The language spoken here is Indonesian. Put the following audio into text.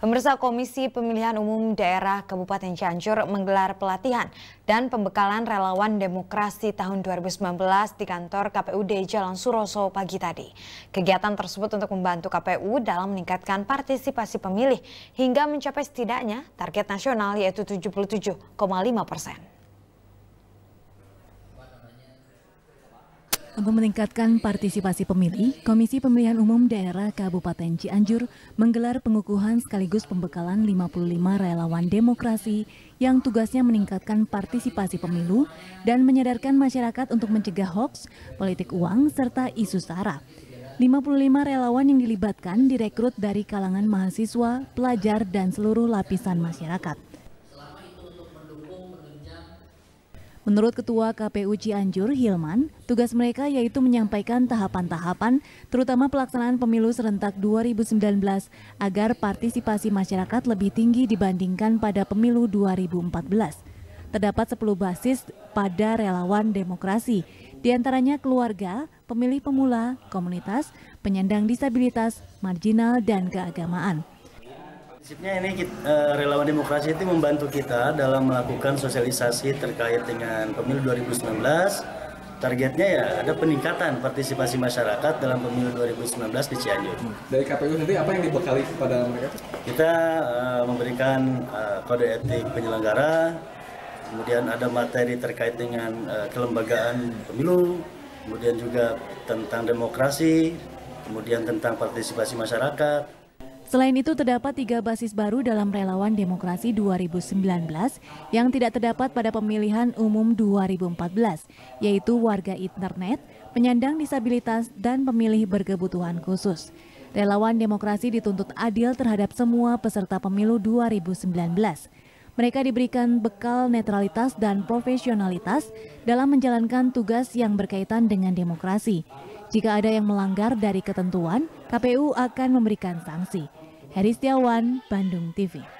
Pemirsa Komisi Pemilihan Umum Daerah Kabupaten Cianjur menggelar pelatihan dan pembekalan relawan demokrasi tahun 2019 di kantor KPUD Jalan Suroso pagi tadi. Kegiatan tersebut untuk membantu KPU dalam meningkatkan partisipasi pemilih hingga mencapai setidaknya target nasional yaitu 77,5 persen. Untuk meningkatkan partisipasi pemilih, Komisi Pemilihan Umum Daerah Kabupaten Cianjur menggelar pengukuhan sekaligus pembekalan 55 relawan demokrasi yang tugasnya meningkatkan partisipasi pemilu dan menyadarkan masyarakat untuk mencegah hoax, politik uang, serta isu sara. 55 relawan yang dilibatkan direkrut dari kalangan mahasiswa, pelajar, dan seluruh lapisan masyarakat. Menurut Ketua KPU Cianjur, Hilman, tugas mereka yaitu menyampaikan tahapan-tahapan, terutama pelaksanaan pemilu serentak 2019, agar partisipasi masyarakat lebih tinggi dibandingkan pada pemilu 2014. Terdapat 10 basis pada relawan demokrasi, diantaranya keluarga, pemilih pemula, komunitas, penyandang disabilitas, marginal, dan keagamaan. Prinsipnya ini kita, uh, eh, relawan demokrasi itu membantu kita dalam melakukan sosialisasi terkait dengan pemilu 2019. Targetnya ya ada peningkatan partisipasi masyarakat dalam pemilu 2019 di Cianjur. Hmm. Dari KPU nanti apa yang dibekali kepada mereka? Kita uh, memberikan uh, kode etik penyelenggara, kemudian ada materi terkait dengan uh, kelembagaan pemilu, kemudian juga tentang demokrasi, kemudian tentang partisipasi masyarakat. Selain itu terdapat tiga basis baru dalam relawan demokrasi 2019 yang tidak terdapat pada pemilihan umum 2014, yaitu warga internet, penyandang disabilitas, dan pemilih berkebutuhan khusus. Relawan demokrasi dituntut adil terhadap semua peserta pemilu 2019. Mereka diberikan bekal netralitas dan profesionalitas dalam menjalankan tugas yang berkaitan dengan demokrasi. Jika ada yang melanggar dari ketentuan, KPU akan memberikan sanksi. Heri Setiawan, Bandung TV.